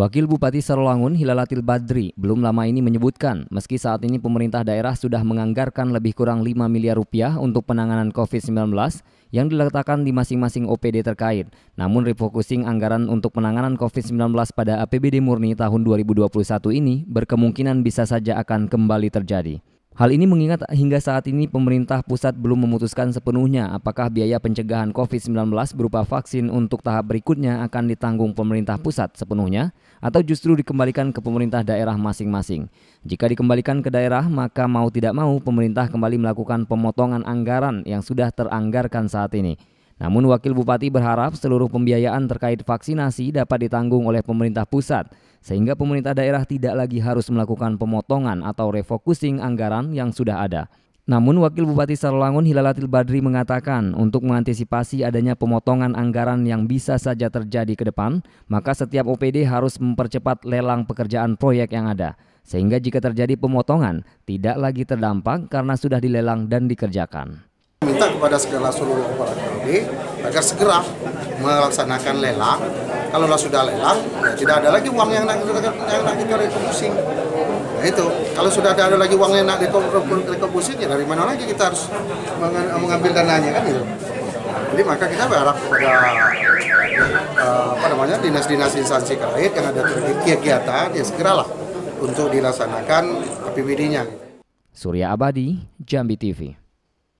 Wakil Bupati Sarolangun Hilalatil Badri belum lama ini menyebutkan meski saat ini pemerintah daerah sudah menganggarkan lebih kurang 5 miliar rupiah untuk penanganan COVID-19 yang diletakkan di masing-masing OPD terkait. Namun refocusing anggaran untuk penanganan COVID-19 pada APBD murni tahun 2021 ini berkemungkinan bisa saja akan kembali terjadi. Hal ini mengingat hingga saat ini pemerintah pusat belum memutuskan sepenuhnya apakah biaya pencegahan COVID-19 berupa vaksin untuk tahap berikutnya akan ditanggung pemerintah pusat sepenuhnya atau justru dikembalikan ke pemerintah daerah masing-masing. Jika dikembalikan ke daerah, maka mau tidak mau pemerintah kembali melakukan pemotongan anggaran yang sudah teranggarkan saat ini. Namun Wakil Bupati berharap seluruh pembiayaan terkait vaksinasi dapat ditanggung oleh pemerintah pusat, sehingga pemerintah daerah tidak lagi harus melakukan pemotongan atau refocusing anggaran yang sudah ada. Namun Wakil Bupati Sarolangun Hilalatil Badri mengatakan untuk mengantisipasi adanya pemotongan anggaran yang bisa saja terjadi ke depan, maka setiap OPD harus mempercepat lelang pekerjaan proyek yang ada. Sehingga jika terjadi pemotongan, tidak lagi terdampak karena sudah dilelang dan dikerjakan. Minta kepada segala seluruh kepala KLB agar segera melaksanakan lelang. Kalau sudah lelang, ya tidak ada lagi uang yang nak, yang nak kita rekomposing. Nah itu, kalau sudah ada, lagi uang yang nak rekomposing, ya dari mana lagi kita harus mengambil dananya kan gitu. Jadi maka kita berharap kepada uh, apa namanya dinas-dinas instansi terkait yang ada kegiatan ya segeralah untuk dilaksanakan APBD-nya. Surya Abadi, Jambi TV.